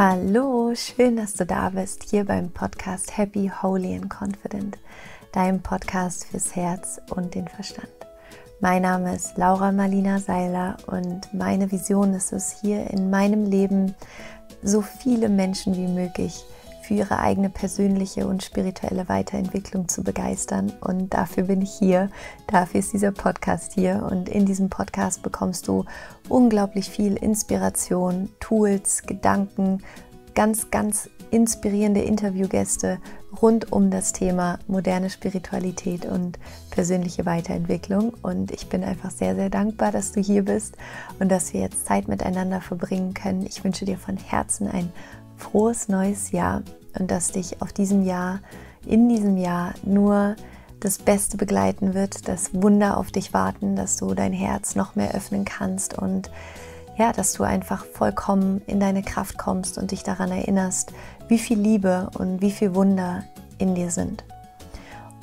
Hallo, schön, dass du da bist, hier beim Podcast Happy, Holy and Confident, deinem Podcast fürs Herz und den Verstand. Mein Name ist Laura Marlina Seiler und meine Vision ist es, hier in meinem Leben so viele Menschen wie möglich zu für ihre eigene persönliche und spirituelle Weiterentwicklung zu begeistern. Und dafür bin ich hier, dafür ist dieser Podcast hier. Und in diesem Podcast bekommst du unglaublich viel Inspiration, Tools, Gedanken, ganz, ganz inspirierende Interviewgäste rund um das Thema moderne Spiritualität und persönliche Weiterentwicklung. Und ich bin einfach sehr, sehr dankbar, dass du hier bist und dass wir jetzt Zeit miteinander verbringen können. Ich wünsche dir von Herzen ein frohes neues Jahr und dass dich auf diesem Jahr, in diesem Jahr nur das Beste begleiten wird, dass Wunder auf dich warten, dass du dein Herz noch mehr öffnen kannst und ja, dass du einfach vollkommen in deine Kraft kommst und dich daran erinnerst, wie viel Liebe und wie viel Wunder in dir sind.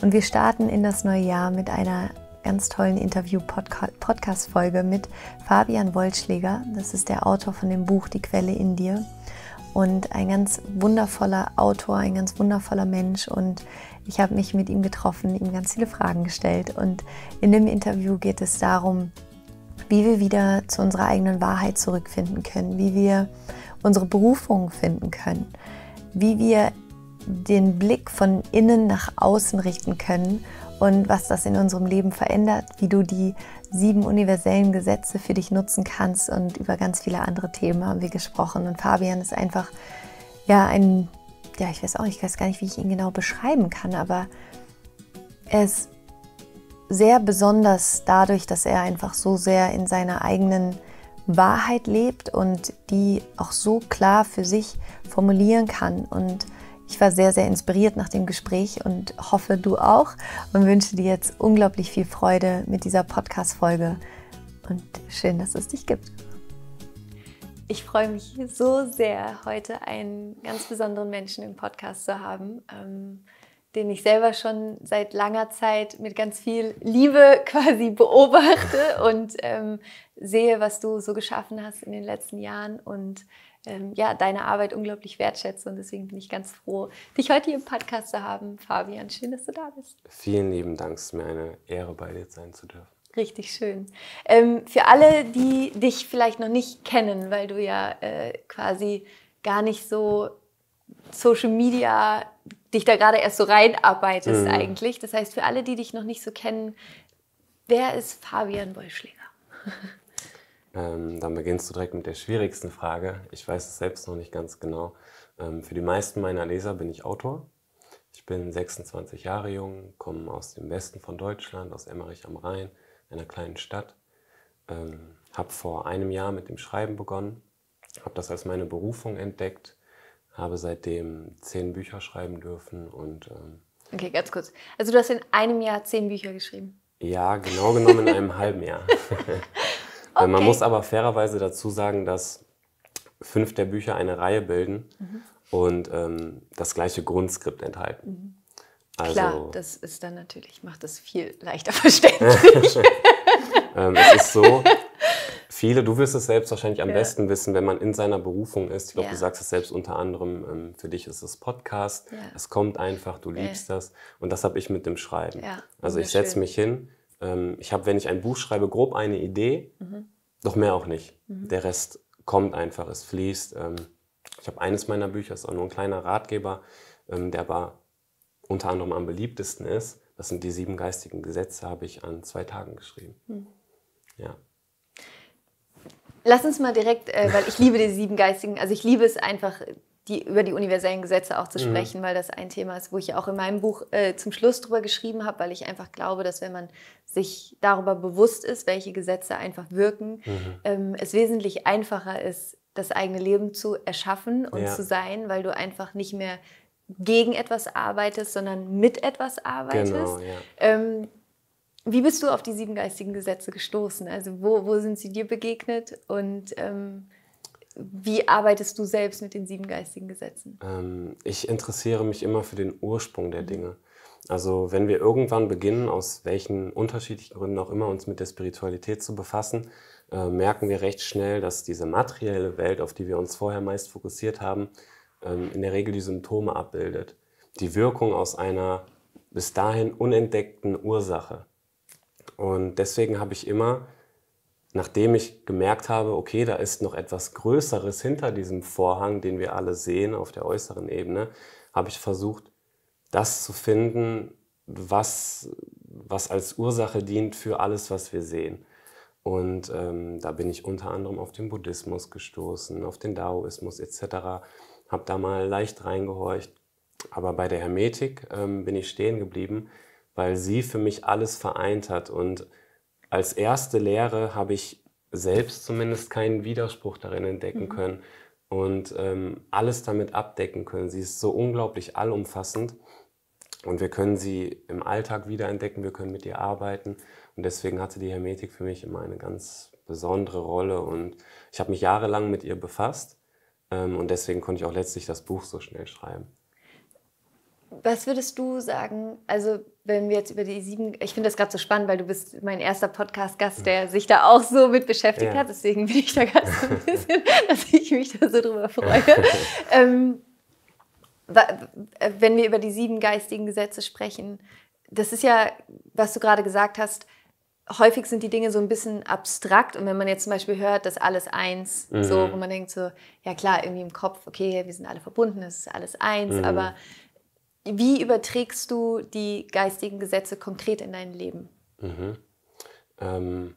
Und wir starten in das neue Jahr mit einer ganz tollen Interview-Podcast-Folge mit Fabian Wollschläger. Das ist der Autor von dem Buch Die Quelle in dir und ein ganz wundervoller Autor, ein ganz wundervoller Mensch und ich habe mich mit ihm getroffen, ihm ganz viele Fragen gestellt und in dem Interview geht es darum, wie wir wieder zu unserer eigenen Wahrheit zurückfinden können, wie wir unsere Berufung finden können, wie wir den Blick von innen nach außen richten können und was das in unserem Leben verändert, wie du die sieben universellen Gesetze für dich nutzen kannst und über ganz viele andere Themen haben wir gesprochen. Und Fabian ist einfach ja ein, ja, ich weiß auch, ich weiß gar nicht, wie ich ihn genau beschreiben kann, aber er ist sehr besonders dadurch, dass er einfach so sehr in seiner eigenen Wahrheit lebt und die auch so klar für sich formulieren kann und ich war sehr, sehr inspiriert nach dem Gespräch und hoffe, du auch und wünsche dir jetzt unglaublich viel Freude mit dieser Podcast-Folge und schön, dass es dich gibt. Ich freue mich so sehr, heute einen ganz besonderen Menschen im Podcast zu haben, ähm, den ich selber schon seit langer Zeit mit ganz viel Liebe quasi beobachte und ähm, sehe, was du so geschaffen hast in den letzten Jahren und ähm, ja, deine Arbeit unglaublich wertschätze. Und deswegen bin ich ganz froh, dich heute hier im Podcast zu haben. Fabian, schön, dass du da bist. Vielen lieben Dank. Es ist mir eine Ehre, bei dir sein zu dürfen. Richtig schön. Ähm, für alle, die dich vielleicht noch nicht kennen, weil du ja äh, quasi gar nicht so Social Media dich da gerade erst so reinarbeitest mhm. eigentlich. Das heißt, für alle, die dich noch nicht so kennen, wer ist Fabian Wollschläger? Ähm, dann beginnst du direkt mit der schwierigsten Frage. Ich weiß es selbst noch nicht ganz genau. Ähm, für die meisten meiner Leser bin ich Autor. Ich bin 26 Jahre jung, komme aus dem Westen von Deutschland, aus Emmerich am Rhein, einer kleinen Stadt. Ähm, habe vor einem Jahr mit dem Schreiben begonnen, habe das als meine Berufung entdeckt, habe seitdem zehn Bücher schreiben dürfen und. Ähm, okay, ganz kurz. Also, du hast in einem Jahr zehn Bücher geschrieben? Ja, genau genommen in einem halben Jahr. Okay. Man muss aber fairerweise dazu sagen, dass fünf der Bücher eine Reihe bilden mhm. und ähm, das gleiche Grundskript enthalten. Mhm. Also, Klar, das ist dann natürlich, macht das viel leichter verständlich. ähm, es ist so, viele, du wirst es selbst wahrscheinlich am ja. besten wissen, wenn man in seiner Berufung ist. Ich glaube, ja. du sagst es selbst unter anderem, ähm, für dich ist es Podcast, ja. es kommt einfach, du liebst das. Und das habe ich mit dem Schreiben. also ich setze mich hin ähm, ich habe, wenn ich ein Buch schreibe, grob eine Idee, mhm. doch mehr auch nicht. Mhm. Der Rest kommt einfach, es fließt. Ähm, ich habe eines meiner Bücher, ist auch nur ein kleiner Ratgeber, ähm, der aber unter anderem am beliebtesten ist. Das sind die sieben geistigen Gesetze, habe ich an zwei Tagen geschrieben. Mhm. Ja. Lass uns mal direkt, äh, weil ich liebe die sieben geistigen, also ich liebe es einfach, die, über die universellen Gesetze auch zu mhm. sprechen, mhm. weil das ein Thema ist, wo ich auch in meinem Buch äh, zum Schluss drüber geschrieben habe, weil ich einfach glaube, dass wenn man sich darüber bewusst ist, welche Gesetze einfach wirken, mhm. ähm, es wesentlich einfacher ist, das eigene Leben zu erschaffen und ja. zu sein, weil du einfach nicht mehr gegen etwas arbeitest, sondern mit etwas arbeitest. Genau, ja. ähm, wie bist du auf die sieben geistigen Gesetze gestoßen? Also wo, wo sind sie dir begegnet und ähm, wie arbeitest du selbst mit den sieben geistigen Gesetzen? Ähm, ich interessiere mich immer für den Ursprung der Dinge. Also wenn wir irgendwann beginnen, aus welchen unterschiedlichen Gründen auch immer uns mit der Spiritualität zu befassen, äh, merken wir recht schnell, dass diese materielle Welt, auf die wir uns vorher meist fokussiert haben, ähm, in der Regel die Symptome abbildet. Die Wirkung aus einer bis dahin unentdeckten Ursache. Und deswegen habe ich immer nachdem ich gemerkt habe, okay, da ist noch etwas Größeres hinter diesem Vorhang, den wir alle sehen auf der äußeren Ebene, habe ich versucht, das zu finden, was, was als Ursache dient für alles, was wir sehen. Und ähm, da bin ich unter anderem auf den Buddhismus gestoßen, auf den Daoismus etc. Habe da mal leicht reingehorcht. Aber bei der Hermetik ähm, bin ich stehen geblieben, weil sie für mich alles vereint hat und als erste Lehre habe ich selbst zumindest keinen Widerspruch darin entdecken mhm. können und ähm, alles damit abdecken können. Sie ist so unglaublich allumfassend und wir können sie im Alltag wiederentdecken, wir können mit ihr arbeiten und deswegen hatte die Hermetik für mich immer eine ganz besondere Rolle und ich habe mich jahrelang mit ihr befasst ähm, und deswegen konnte ich auch letztlich das Buch so schnell schreiben. Was würdest du sagen? Also, wenn wir jetzt über die sieben, ich finde das gerade so spannend, weil du bist mein erster Podcast-Gast, der sich da auch so mit beschäftigt ja. hat. Deswegen bin ich da ganz so ein bisschen, dass ich mich da so drüber freue. ähm, wenn wir über die sieben geistigen Gesetze sprechen, das ist ja, was du gerade gesagt hast, häufig sind die Dinge so ein bisschen abstrakt. Und wenn man jetzt zum Beispiel hört, dass alles eins, mhm. so, wo mhm. man denkt so, ja klar, irgendwie im Kopf, okay, wir sind alle verbunden, es ist alles eins, mhm. aber wie überträgst du die geistigen Gesetze konkret in dein Leben? Mhm. Ähm,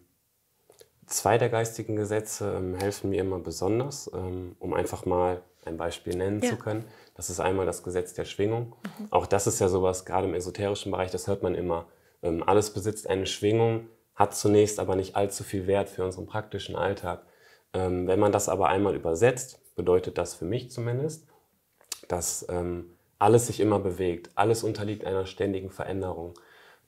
zwei der geistigen Gesetze ähm, helfen mir immer besonders, ähm, um einfach mal ein Beispiel nennen ja. zu können. Das ist einmal das Gesetz der Schwingung. Mhm. Auch das ist ja sowas, gerade im esoterischen Bereich, das hört man immer. Ähm, alles besitzt eine Schwingung, hat zunächst aber nicht allzu viel Wert für unseren praktischen Alltag. Ähm, wenn man das aber einmal übersetzt, bedeutet das für mich zumindest, dass ähm, alles sich immer bewegt, alles unterliegt einer ständigen Veränderung.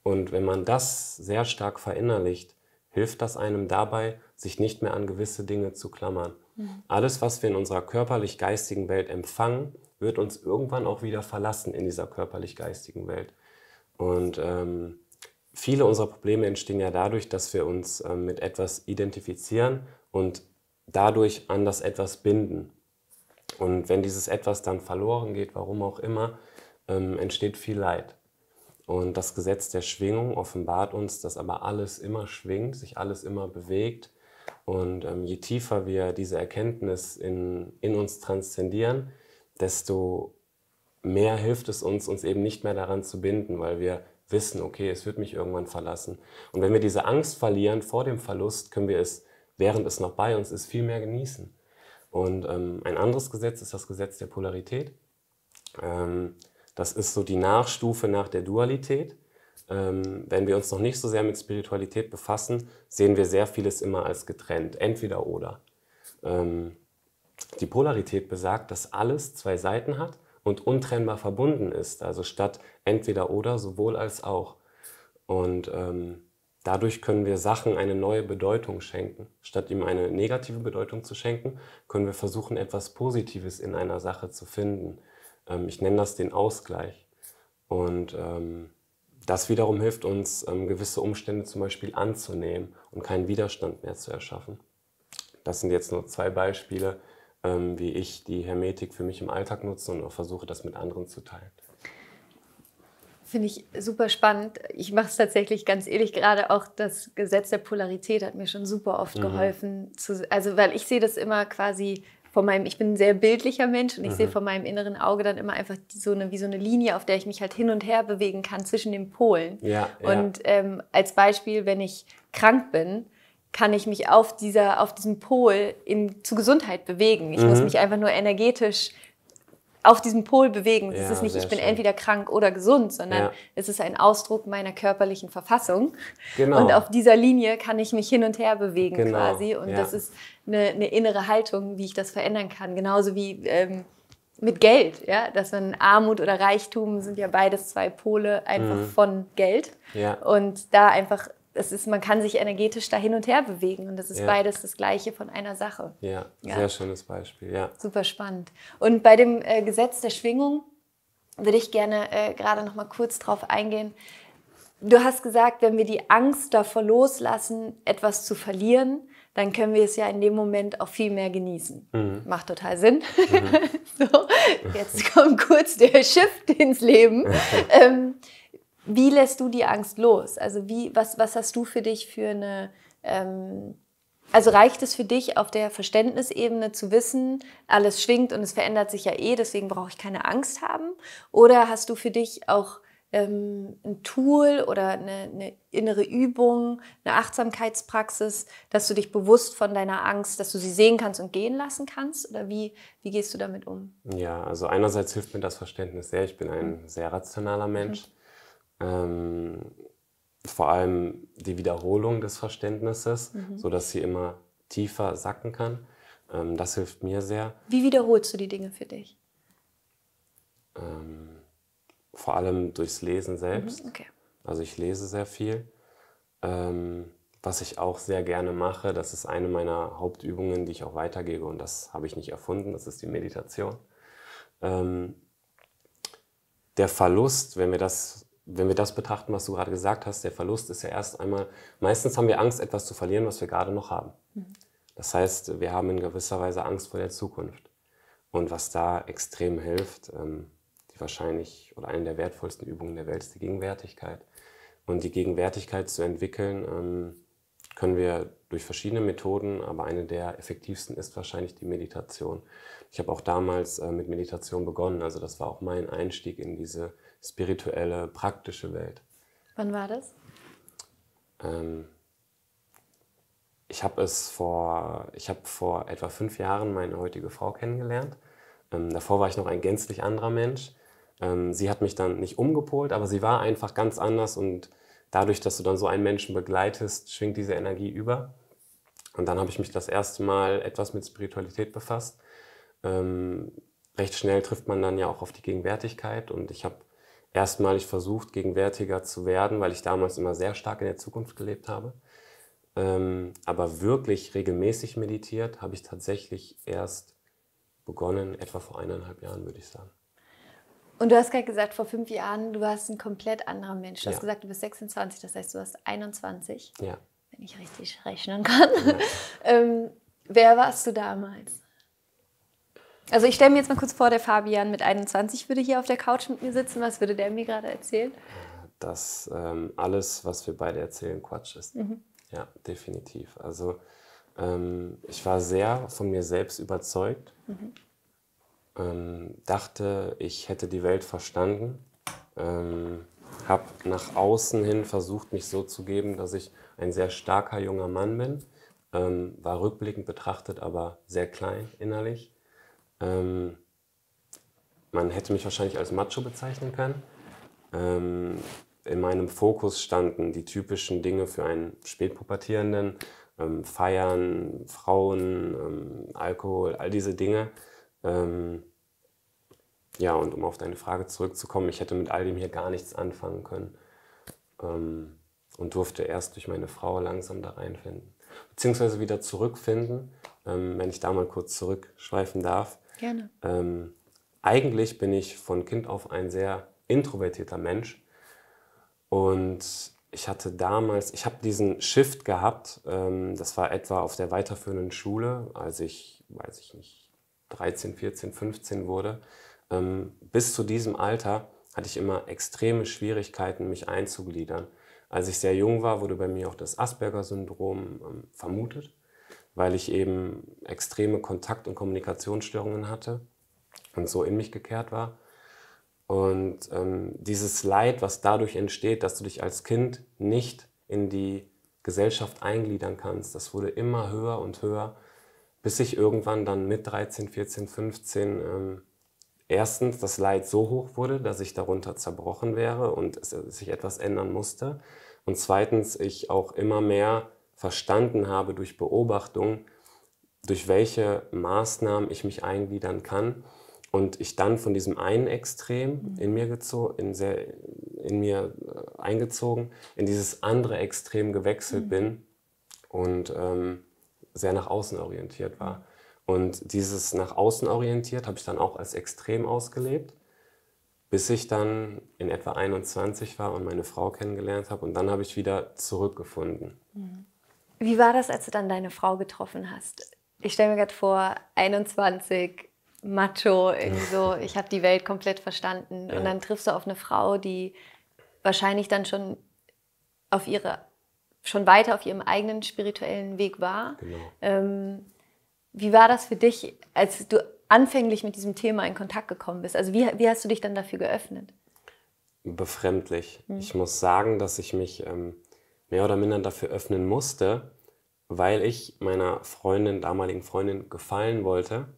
Und wenn man das sehr stark verinnerlicht, hilft das einem dabei, sich nicht mehr an gewisse Dinge zu klammern. Mhm. Alles, was wir in unserer körperlich-geistigen Welt empfangen, wird uns irgendwann auch wieder verlassen in dieser körperlich-geistigen Welt. Und ähm, viele unserer Probleme entstehen ja dadurch, dass wir uns ähm, mit etwas identifizieren und dadurch an das etwas binden. Und wenn dieses etwas dann verloren geht, warum auch immer, ähm, entsteht viel Leid. Und das Gesetz der Schwingung offenbart uns, dass aber alles immer schwingt, sich alles immer bewegt. Und ähm, je tiefer wir diese Erkenntnis in, in uns transzendieren, desto mehr hilft es uns, uns eben nicht mehr daran zu binden, weil wir wissen, okay, es wird mich irgendwann verlassen. Und wenn wir diese Angst verlieren vor dem Verlust, können wir es, während es noch bei uns ist, viel mehr genießen. Und ähm, ein anderes Gesetz ist das Gesetz der Polarität. Ähm, das ist so die Nachstufe nach der Dualität. Ähm, wenn wir uns noch nicht so sehr mit Spiritualität befassen, sehen wir sehr vieles immer als getrennt, entweder oder. Ähm, die Polarität besagt, dass alles zwei Seiten hat und untrennbar verbunden ist, also statt entweder oder sowohl als auch. Und ähm, Dadurch können wir Sachen eine neue Bedeutung schenken. Statt ihm eine negative Bedeutung zu schenken, können wir versuchen, etwas Positives in einer Sache zu finden. Ähm, ich nenne das den Ausgleich. Und ähm, das wiederum hilft uns, ähm, gewisse Umstände zum Beispiel anzunehmen und keinen Widerstand mehr zu erschaffen. Das sind jetzt nur zwei Beispiele, wie ich die Hermetik für mich im Alltag nutze und auch versuche, das mit anderen zu teilen finde ich super spannend. Ich mache es tatsächlich ganz ehrlich, gerade auch das Gesetz der Polarität hat mir schon super oft mhm. geholfen. Zu, also, weil ich sehe das immer quasi von meinem, ich bin ein sehr bildlicher Mensch und ich mhm. sehe von meinem inneren Auge dann immer einfach so eine, wie so eine Linie, auf der ich mich halt hin und her bewegen kann zwischen den Polen. Ja, und ja. Ähm, als Beispiel, wenn ich krank bin, kann ich mich auf, dieser, auf diesem Pol in, zu Gesundheit bewegen. Ich mhm. muss mich einfach nur energetisch auf diesem Pol bewegen. Es ja, ist nicht, ich bin schön. entweder krank oder gesund, sondern ja. es ist ein Ausdruck meiner körperlichen Verfassung. Genau. Und auf dieser Linie kann ich mich hin und her bewegen genau. quasi. Und ja. das ist eine, eine, innere Haltung, wie ich das verändern kann. Genauso wie ähm, mit Geld, ja, dass man Armut oder Reichtum sind ja beides zwei Pole einfach mhm. von Geld. Ja. Und da einfach es ist, man kann sich energetisch da hin und her bewegen und das ist ja. beides das Gleiche von einer Sache. Ja, ja, sehr schönes Beispiel, ja. Super spannend. Und bei dem äh, Gesetz der Schwingung würde ich gerne äh, gerade noch mal kurz drauf eingehen. Du hast gesagt, wenn wir die Angst davor loslassen, etwas zu verlieren, dann können wir es ja in dem Moment auch viel mehr genießen. Mhm. Macht total Sinn. Mhm. so, jetzt kommt kurz der Shift ins Leben. ähm, wie lässt du die Angst los? Also wie, was, was hast du für dich für eine, ähm, also reicht es für dich auf der Verständnisebene zu wissen, alles schwingt und es verändert sich ja eh, deswegen brauche ich keine Angst haben? Oder hast du für dich auch ähm, ein Tool oder eine, eine, innere Übung, eine Achtsamkeitspraxis, dass du dich bewusst von deiner Angst, dass du sie sehen kannst und gehen lassen kannst? Oder wie, wie gehst du damit um? Ja, also einerseits hilft mir das Verständnis sehr. Ich bin ein sehr rationaler Mensch. Mhm. Ähm, vor allem die Wiederholung des Verständnisses, mhm. sodass sie immer tiefer sacken kann. Ähm, das hilft mir sehr. Wie wiederholst du die Dinge für dich? Ähm, vor allem durchs Lesen mhm, selbst. Mhm, okay. Also ich lese sehr viel. Ähm, was ich auch sehr gerne mache, das ist eine meiner Hauptübungen, die ich auch weitergebe und das habe ich nicht erfunden, das ist die Meditation. Ähm, der Verlust, wenn wir das wenn wir das betrachten, was du gerade gesagt hast, der Verlust ist ja erst einmal, meistens haben wir Angst, etwas zu verlieren, was wir gerade noch haben. Mhm. Das heißt, wir haben in gewisser Weise Angst vor der Zukunft. Und was da extrem hilft, ähm, die wahrscheinlich oder eine der wertvollsten Übungen der Welt ist die Gegenwärtigkeit. Und die Gegenwärtigkeit zu entwickeln, ähm, können wir durch verschiedene Methoden, aber eine der effektivsten ist wahrscheinlich die Meditation. Ich habe auch damals äh, mit Meditation begonnen, also das war auch mein Einstieg in diese spirituelle, praktische Welt. Wann war das? Ähm, ich habe es vor, ich habe vor etwa fünf Jahren meine heutige Frau kennengelernt. Ähm, davor war ich noch ein gänzlich anderer Mensch. Ähm, sie hat mich dann nicht umgepolt, aber sie war einfach ganz anders und dadurch, dass du dann so einen Menschen begleitest, schwingt diese Energie über. Und dann habe ich mich das erste Mal etwas mit Spiritualität befasst. Ähm, recht schnell trifft man dann ja auch auf die Gegenwärtigkeit und ich habe erstmalig versucht, gegenwärtiger zu werden, weil ich damals immer sehr stark in der Zukunft gelebt habe. Ähm, aber wirklich regelmäßig meditiert habe ich tatsächlich erst begonnen, etwa vor eineinhalb Jahren, würde ich sagen. Und du hast gerade gesagt, vor fünf Jahren, du warst ein komplett anderer Mensch. Du ja. hast gesagt, du bist 26, das heißt, du warst 21. Ja. Wenn ich richtig rechnen kann. Ja. ähm, wer warst du damals? Also ich stelle mir jetzt mal kurz vor, der Fabian mit 21 würde hier auf der Couch mit mir sitzen. Was würde der mir gerade erzählen? Dass ähm, alles, was wir beide erzählen, Quatsch ist. Mhm. Ja, definitiv. Also ähm, ich war sehr von mir selbst überzeugt, mhm. ähm, dachte, ich hätte die Welt verstanden, ähm, habe nach außen hin versucht, mich so zu geben, dass ich ein sehr starker junger Mann bin, ähm, war rückblickend betrachtet aber sehr klein innerlich. Ähm, man hätte mich wahrscheinlich als Macho bezeichnen können. Ähm, in meinem Fokus standen die typischen Dinge für einen Spätpubertierenden. Ähm, Feiern, Frauen, ähm, Alkohol, all diese Dinge. Ähm, ja, und um auf deine Frage zurückzukommen, ich hätte mit all dem hier gar nichts anfangen können ähm, und durfte erst durch meine Frau langsam da reinfinden. Beziehungsweise wieder zurückfinden, wenn ich da mal kurz zurückschweifen darf. Gerne. Ähm, eigentlich bin ich von Kind auf ein sehr introvertierter Mensch. Und ich hatte damals, ich habe diesen Shift gehabt, ähm, das war etwa auf der weiterführenden Schule, als ich, weiß ich nicht, 13, 14, 15 wurde. Ähm, bis zu diesem Alter hatte ich immer extreme Schwierigkeiten, mich einzugliedern. Als ich sehr jung war, wurde bei mir auch das Asperger-Syndrom ähm, vermutet weil ich eben extreme Kontakt- und Kommunikationsstörungen hatte und so in mich gekehrt war. Und ähm, dieses Leid, was dadurch entsteht, dass du dich als Kind nicht in die Gesellschaft eingliedern kannst, das wurde immer höher und höher, bis ich irgendwann dann mit 13, 14, 15 ähm, erstens das Leid so hoch wurde, dass ich darunter zerbrochen wäre und es, sich etwas ändern musste. Und zweitens ich auch immer mehr verstanden habe durch Beobachtung, durch welche Maßnahmen ich mich eingliedern kann und ich dann von diesem einen Extrem mhm. in mir, in sehr, in mir äh, eingezogen in dieses andere Extrem gewechselt mhm. bin und ähm, sehr nach außen orientiert war. Und dieses nach außen orientiert habe ich dann auch als extrem ausgelebt, bis ich dann in etwa 21 war und meine Frau kennengelernt habe und dann habe ich wieder zurückgefunden. Mhm. Wie war das, als du dann deine Frau getroffen hast? Ich stelle mir gerade vor, 21, macho, irgendwie so, ich habe die Welt komplett verstanden. Ja. Und dann triffst du auf eine Frau, die wahrscheinlich dann schon auf ihre, schon weiter auf ihrem eigenen spirituellen Weg war. Genau. Ähm, wie war das für dich, als du anfänglich mit diesem Thema in Kontakt gekommen bist? Also wie, wie hast du dich dann dafür geöffnet? Befremdlich. Hm. Ich muss sagen, dass ich mich ähm, mehr oder minder dafür öffnen musste, weil ich meiner Freundin, damaligen Freundin, gefallen wollte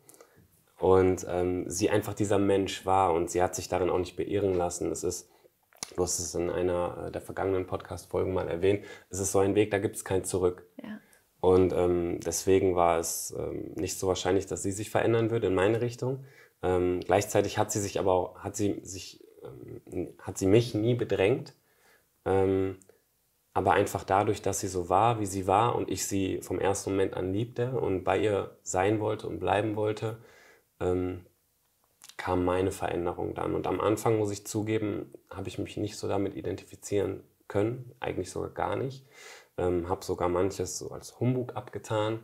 und ähm, sie einfach dieser Mensch war und sie hat sich darin auch nicht beirren lassen. Es ist, du hast es in einer äh, der vergangenen Podcast-Folgen mal erwähnt, es ist so ein Weg, da gibt es kein Zurück. Ja. Und ähm, deswegen war es ähm, nicht so wahrscheinlich, dass sie sich verändern würde in meine Richtung. Ähm, gleichzeitig hat sie sich aber auch, hat sie sich, ähm, hat sie mich nie bedrängt. Ähm, aber einfach dadurch, dass sie so war, wie sie war und ich sie vom ersten Moment an liebte und bei ihr sein wollte und bleiben wollte, ähm, kam meine Veränderung dann. Und am Anfang, muss ich zugeben, habe ich mich nicht so damit identifizieren können, eigentlich sogar gar nicht. Ähm, habe sogar manches so als Humbug abgetan.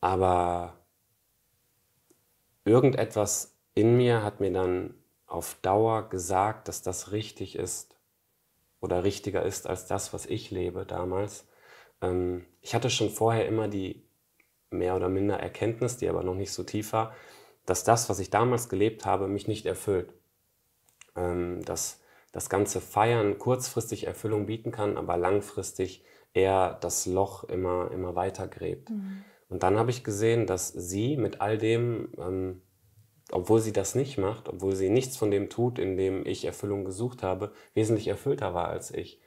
Aber irgendetwas in mir hat mir dann auf Dauer gesagt, dass das richtig ist, oder richtiger ist als das, was ich lebe damals. Ähm, ich hatte schon vorher immer die mehr oder minder Erkenntnis, die aber noch nicht so tief war, dass das, was ich damals gelebt habe, mich nicht erfüllt. Ähm, dass das ganze Feiern kurzfristig Erfüllung bieten kann, aber langfristig eher das Loch immer, immer weiter gräbt. Mhm. Und dann habe ich gesehen, dass sie mit all dem, ähm, obwohl sie das nicht macht, obwohl sie nichts von dem tut, in dem ich Erfüllung gesucht habe, wesentlich erfüllter war als ich.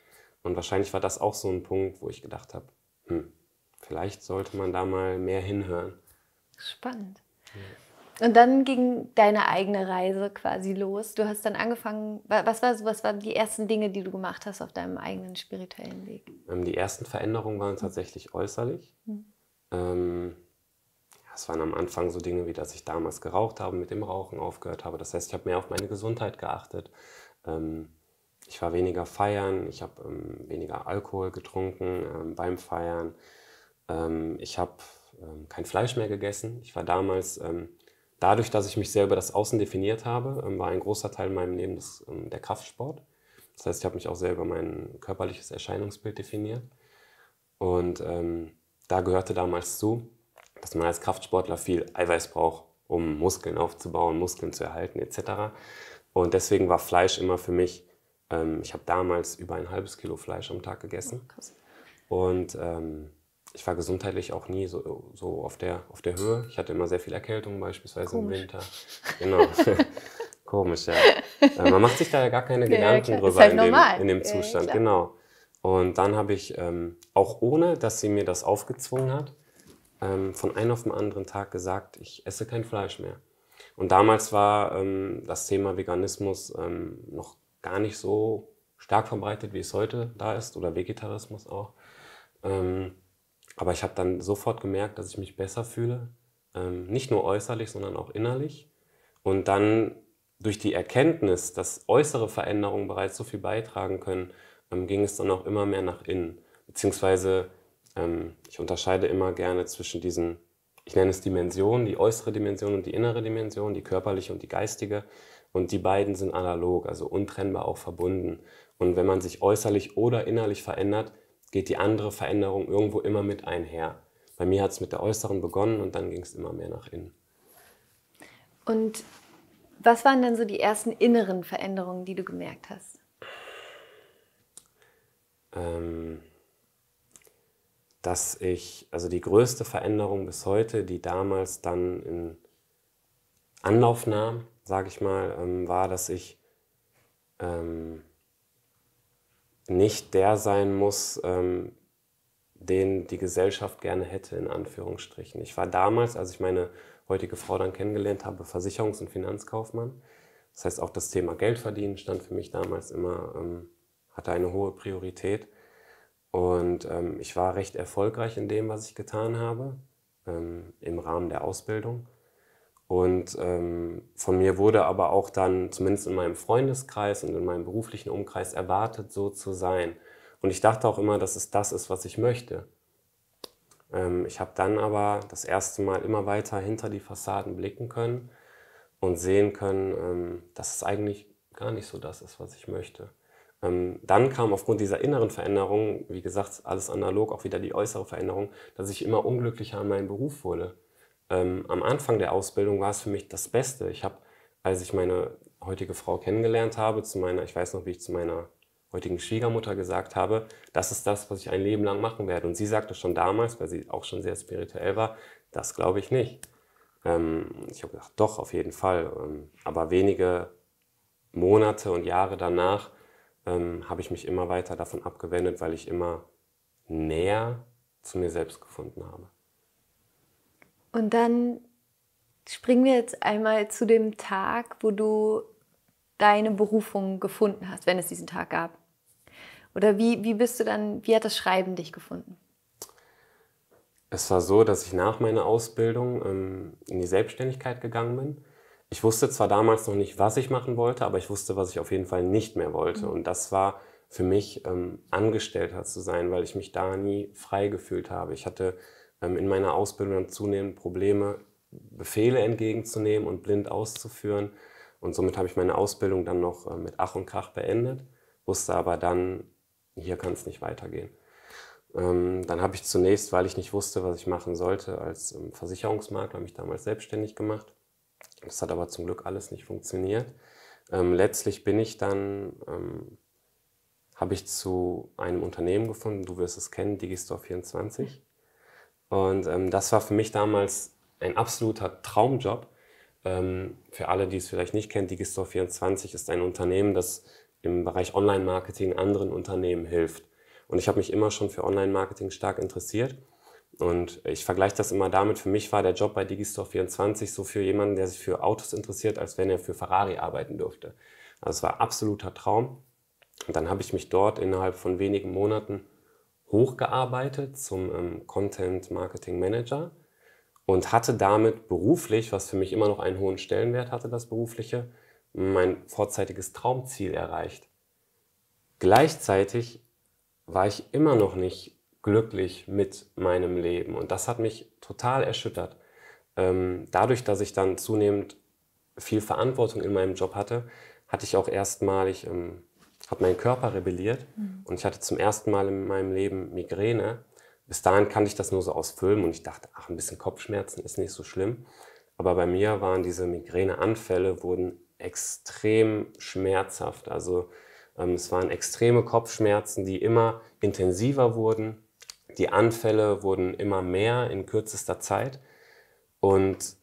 Und wahrscheinlich war das auch so ein Punkt, wo ich gedacht habe, hm, vielleicht sollte man da mal mehr hinhören. Spannend. Und dann ging deine eigene Reise quasi los. Du hast dann angefangen, was, war, was waren die ersten Dinge, die du gemacht hast auf deinem eigenen spirituellen Weg? Ähm, die ersten Veränderungen waren tatsächlich äußerlich. Mhm. Ähm, das waren am Anfang so Dinge, wie dass ich damals geraucht habe, mit dem Rauchen aufgehört habe. Das heißt, ich habe mehr auf meine Gesundheit geachtet. Ähm, ich war weniger feiern, ich habe ähm, weniger Alkohol getrunken ähm, beim Feiern. Ähm, ich habe ähm, kein Fleisch mehr gegessen. Ich war damals, ähm, dadurch, dass ich mich sehr über das Außen definiert habe, war ein großer Teil in meinem Leben das, der Kraftsport. Das heißt, ich habe mich auch sehr über mein körperliches Erscheinungsbild definiert. Und da gehörte damals zu, dass man als Kraftsportler viel Eiweiß braucht, um Muskeln aufzubauen, Muskeln zu erhalten etc. Und deswegen war Fleisch immer für mich, ähm, ich habe damals über ein halbes Kilo Fleisch am Tag gegessen. Oh, und ähm, ich war gesundheitlich auch nie so, so auf, der, auf der Höhe. Ich hatte immer sehr viel Erkältung beispielsweise Komisch. im Winter. Genau. Komisch, ja. Äh, man macht sich da ja gar keine Gedanken ja, drüber halt in, dem, in, dem, Zustand. Ja, genau. Und dann habe ich ähm, auch ohne, dass sie mir das aufgezwungen hat, ähm, von einem auf den anderen Tag gesagt, ich esse kein Fleisch mehr. Und damals war ähm, das Thema Veganismus ähm, noch gar nicht so stark verbreitet, wie es heute da ist, oder Vegetarismus auch. Ähm, aber ich habe dann sofort gemerkt, dass ich mich besser fühle, ähm, nicht nur äußerlich, sondern auch innerlich. Und dann durch die Erkenntnis, dass äußere Veränderungen bereits so viel beitragen können, ähm, ging es dann auch immer mehr nach innen. Beziehungsweise ähm, ich unterscheide immer gerne zwischen diesen, ich nenne es Dimensionen, die äußere Dimension und die innere Dimension, die körperliche und die geistige. Und die beiden sind analog, also untrennbar auch verbunden. Und wenn man sich äußerlich oder innerlich verändert, geht die andere Veränderung irgendwo immer mit einher. Bei mir hat es mit der äußeren begonnen und dann ging es immer mehr nach innen. Und was waren denn so die ersten inneren Veränderungen, die du gemerkt hast? Ähm, dass ich, also die größte Veränderung bis heute, die damals dann in Anlauf nahm, sage ich mal, ähm, war, dass ich ähm, nicht der sein muss, ähm, den die Gesellschaft gerne hätte, in Anführungsstrichen. Ich war damals, als ich meine heutige Frau dann kennengelernt habe, Versicherungs- und Finanzkaufmann. Das heißt, auch das Thema Geld verdienen stand für mich damals immer, ähm, hatte eine hohe Priorität. Und ähm, ich war recht erfolgreich in dem, was ich getan habe, ähm, im Rahmen der Ausbildung. Und ähm, von mir wurde aber auch dann, zumindest in meinem Freundeskreis und in meinem beruflichen Umkreis, erwartet, so zu sein. Und ich dachte auch immer, dass es das ist, was ich möchte. Ähm, ich habe dann aber das erste Mal immer weiter hinter die Fassaden blicken können und sehen können, ähm, dass es eigentlich gar nicht so das ist, was ich möchte. Ähm, dann kam aufgrund dieser inneren Veränderung, wie gesagt, alles analog, auch wieder die äußere Veränderung, dass ich immer unglücklicher an meinem Beruf wurde. Ähm, am Anfang der Ausbildung war es für mich das Beste. Ich habe, als ich meine heutige Frau kennengelernt habe, zu meiner, ich weiß noch, wie ich zu meiner heutigen Schwiegermutter gesagt habe, das ist das, was ich ein Leben lang machen werde. Und sie sagte schon damals, weil sie auch schon sehr spirituell war, das glaube ich nicht. Ähm, ich habe gedacht, doch, auf jeden Fall. aber wenige Monate und Jahre danach ähm, habe ich mich immer weiter davon abgewendet, weil ich immer näher zu mir selbst gefunden habe. Und dann springen wir jetzt einmal zu dem Tag, wo du deine Berufung gefunden hast, wenn es diesen Tag gab. Oder wie, wie bist du dann, wie hat das Schreiben dich gefunden? Es war so, dass ich nach meiner Ausbildung ähm, in die Selbstständigkeit gegangen bin ich wusste zwar damals noch nicht, was ich machen wollte, aber ich wusste, was ich auf jeden Fall nicht mehr wollte. Mhm. Und das war für mich, ähm, Angestellter zu sein, weil ich mich da nie frei gefühlt habe. Ich hatte ähm, in meiner Ausbildung dann zunehmend Probleme, Befehle entgegenzunehmen und blind auszuführen. Und somit habe ich meine Ausbildung dann noch äh, mit Ach und Krach beendet, wusste aber dann, hier kann es nicht weitergehen. Ähm, dann habe ich zunächst, weil ich nicht wusste, was ich machen sollte, als ähm, Versicherungsmakler mich damals selbstständig gemacht das hat aber zum Glück alles nicht funktioniert. Ähm, letztlich bin ich dann, ähm, habe ich zu einem Unternehmen gefunden, du wirst es kennen, Digistore24. Und ähm, das war für mich damals ein absoluter Traumjob. Ähm, für alle, die es vielleicht nicht kennen, Digistore24 ist ein Unternehmen, das im Bereich Online-Marketing anderen Unternehmen hilft. Und ich habe mich immer schon für Online-Marketing stark interessiert und ich vergleiche das immer damit, für mich war der Job bei Digistore 24 so für jemanden, der sich für Autos interessiert, als wenn er für Ferrari arbeiten dürfte. Also es war absoluter Traum. Und dann habe ich mich dort innerhalb von wenigen Monaten hochgearbeitet zum ähm, Content Marketing Manager und hatte damit beruflich, was für mich immer noch einen hohen Stellenwert hatte, das berufliche, mein vorzeitiges Traumziel erreicht. Gleichzeitig war ich immer noch nicht glücklich mit meinem Leben. Und das hat mich total erschüttert. Ähm, dadurch, dass ich dann zunehmend viel Verantwortung in meinem Job hatte, hatte ich auch erstmalig, ähm, hat mein Körper rebelliert mhm. und ich hatte zum ersten Mal in meinem Leben Migräne. Bis dahin kannte ich das nur so aus Filmen und ich dachte, ach, ein bisschen Kopfschmerzen ist nicht so schlimm. Aber bei mir waren diese Migräneanfälle, wurden extrem schmerzhaft. Also ähm, es waren extreme Kopfschmerzen, die immer intensiver wurden die Anfälle wurden immer mehr in kürzester Zeit. Und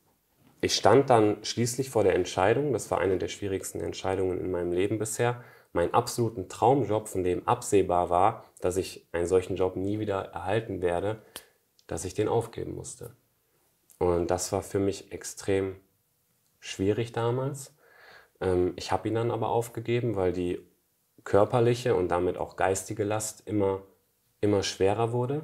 ich stand dann schließlich vor der Entscheidung, das war eine der schwierigsten Entscheidungen in meinem Leben bisher, meinen absoluten Traumjob, von dem absehbar war, dass ich einen solchen Job nie wieder erhalten werde, dass ich den aufgeben musste. Und das war für mich extrem schwierig damals. Ähm, ich habe ihn dann aber aufgegeben, weil die körperliche und damit auch geistige Last immer immer schwerer wurde.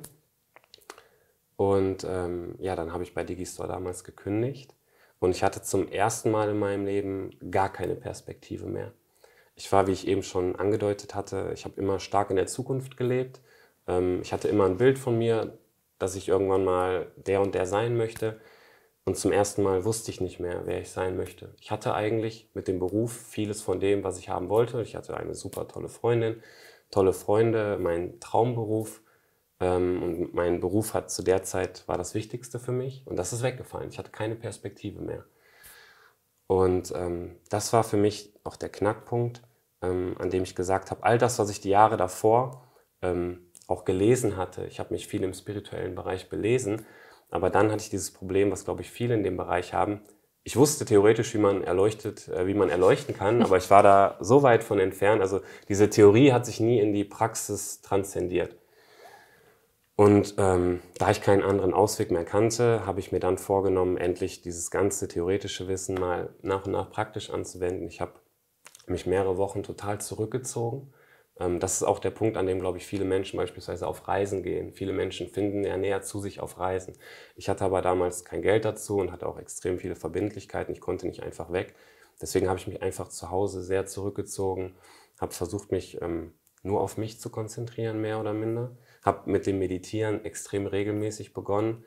Und ähm, ja, dann habe ich bei Digistore damals gekündigt. Und ich hatte zum ersten Mal in meinem Leben gar keine Perspektive mehr. Ich war, wie ich eben schon angedeutet hatte, ich habe immer stark in der Zukunft gelebt. Ähm, ich hatte immer ein Bild von mir, dass ich irgendwann mal der und der sein möchte. Und zum ersten Mal wusste ich nicht mehr, wer ich sein möchte. Ich hatte eigentlich mit dem Beruf vieles von dem, was ich haben wollte. Ich hatte eine super tolle Freundin tolle Freunde, mein Traumberuf. Ähm, und mein Beruf hat zu der Zeit war das Wichtigste für mich. Und das ist weggefallen. Ich hatte keine Perspektive mehr. Und ähm, das war für mich auch der Knackpunkt, ähm, an dem ich gesagt habe, all das, was ich die Jahre davor ähm, auch gelesen hatte, ich habe mich viel im spirituellen Bereich belesen, aber dann hatte ich dieses Problem, was, glaube ich, viele in dem Bereich haben, ich wusste theoretisch, wie man erleuchtet, äh, wie man erleuchten kann, aber ich war da so weit von entfernt. Also diese Theorie hat sich nie in die Praxis transzendiert. Und ähm, da ich keinen anderen Ausweg mehr kannte, habe ich mir dann vorgenommen, endlich dieses ganze theoretische Wissen mal nach und nach praktisch anzuwenden. Ich habe mich mehrere Wochen total zurückgezogen ähm, das ist auch der Punkt, an dem, glaube ich, viele Menschen beispielsweise auf Reisen gehen. Viele Menschen finden näher zu sich auf Reisen. Ich hatte aber damals kein Geld dazu und hatte auch extrem viele Verbindlichkeiten. Ich konnte nicht einfach weg. Deswegen habe ich mich einfach zu Hause sehr zurückgezogen, habe versucht, mich ähm, nur auf mich zu konzentrieren, mehr oder minder. Habe mit dem Meditieren extrem regelmäßig begonnen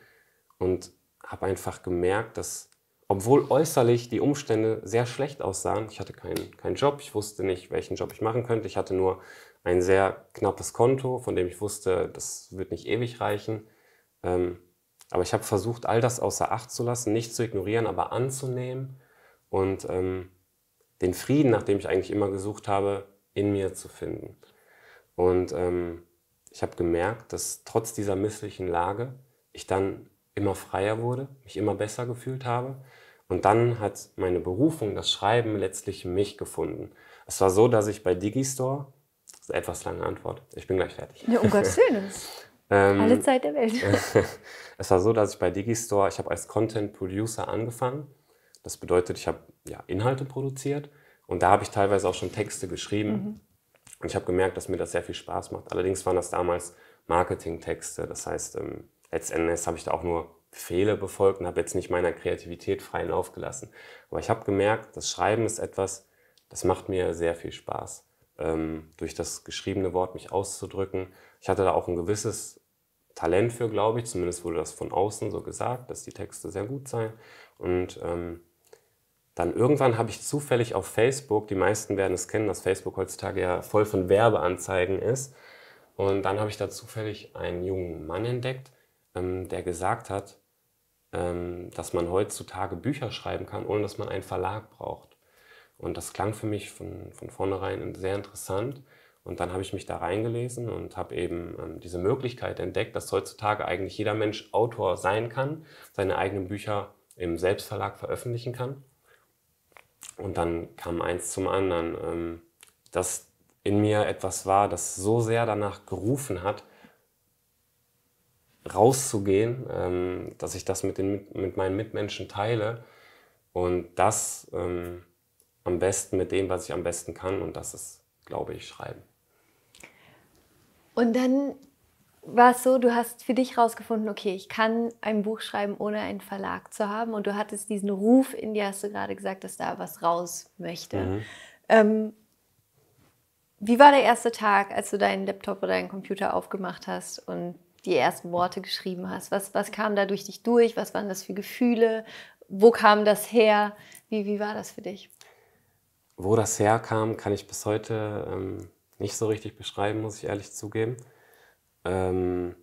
und habe einfach gemerkt, dass obwohl äußerlich die Umstände sehr schlecht aussahen. Ich hatte keinen, keinen Job, ich wusste nicht, welchen Job ich machen könnte. Ich hatte nur ein sehr knappes Konto, von dem ich wusste, das wird nicht ewig reichen. Ähm, aber ich habe versucht, all das außer Acht zu lassen, nicht zu ignorieren, aber anzunehmen und ähm, den Frieden, nach dem ich eigentlich immer gesucht habe, in mir zu finden. Und ähm, ich habe gemerkt, dass trotz dieser misslichen Lage ich dann immer freier wurde, mich immer besser gefühlt habe und dann hat meine Berufung, das Schreiben, letztlich mich gefunden. Es war so, dass ich bei Digistore, das ist eine etwas lange Antwort, ich bin gleich fertig. Ja, um Gottes Willen. Ähm, alle Zeit der Welt. es war so, dass ich bei Digistore, ich habe als Content Producer angefangen. Das bedeutet, ich habe ja, Inhalte produziert und da habe ich teilweise auch schon Texte geschrieben. Mhm. Und ich habe gemerkt, dass mir das sehr viel Spaß macht. Allerdings waren das damals Marketing-Texte. Das heißt, ähm, letztendlich habe ich da auch nur Befehle befolgt und habe jetzt nicht meiner Kreativität freien Lauf gelassen. Aber ich habe gemerkt, das Schreiben ist etwas, das macht mir sehr viel Spaß, ähm, durch das geschriebene Wort mich auszudrücken. Ich hatte da auch ein gewisses Talent für, glaube ich, zumindest wurde das von außen so gesagt, dass die Texte sehr gut seien. Und ähm, dann irgendwann habe ich zufällig auf Facebook, die meisten werden es kennen, dass Facebook heutzutage ja voll von Werbeanzeigen ist. Und dann habe ich da zufällig einen jungen Mann entdeckt, ähm, der gesagt hat, ähm, dass man heutzutage Bücher schreiben kann, ohne dass man einen Verlag braucht. Und das klang für mich von, von vornherein sehr interessant. Und dann habe ich mich da reingelesen und habe eben ähm, diese Möglichkeit entdeckt, dass heutzutage eigentlich jeder Mensch Autor sein kann, seine eigenen Bücher im Selbstverlag veröffentlichen kann. Und dann kam eins zum anderen, ähm, dass in mir etwas war, das so sehr danach gerufen hat, rauszugehen, ähm, dass ich das mit, den, mit meinen Mitmenschen teile und das ähm, am besten mit dem, was ich am besten kann und das ist, glaube ich, Schreiben. Und dann war es so, du hast für dich herausgefunden, okay, ich kann ein Buch schreiben, ohne einen Verlag zu haben und du hattest diesen Ruf in dir, hast du gerade gesagt, dass da was raus möchte. Mhm. Ähm, wie war der erste Tag, als du deinen Laptop oder deinen Computer aufgemacht hast und die ersten Worte geschrieben hast? Was, was kam da durch dich durch? Was waren das für Gefühle? Wo kam das her? Wie, wie war das für dich? Wo das herkam, kann ich bis heute ähm, nicht so richtig beschreiben, muss ich ehrlich zugeben. Ähm,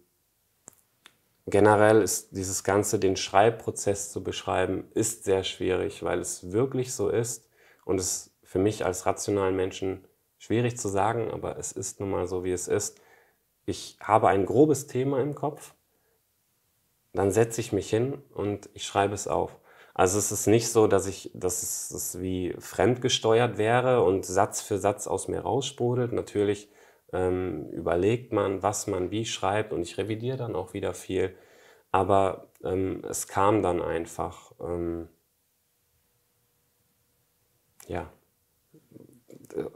generell ist dieses Ganze, den Schreibprozess zu beschreiben, ist sehr schwierig, weil es wirklich so ist und es für mich als rationalen Menschen schwierig zu sagen, aber es ist nun mal so, wie es ist ich habe ein grobes Thema im Kopf, dann setze ich mich hin und ich schreibe es auf. Also es ist nicht so, dass ich, dass es, dass es wie fremdgesteuert wäre und Satz für Satz aus mir raussprudelt. Natürlich ähm, überlegt man, was man wie schreibt und ich revidiere dann auch wieder viel. Aber ähm, es kam dann einfach, ähm, ja,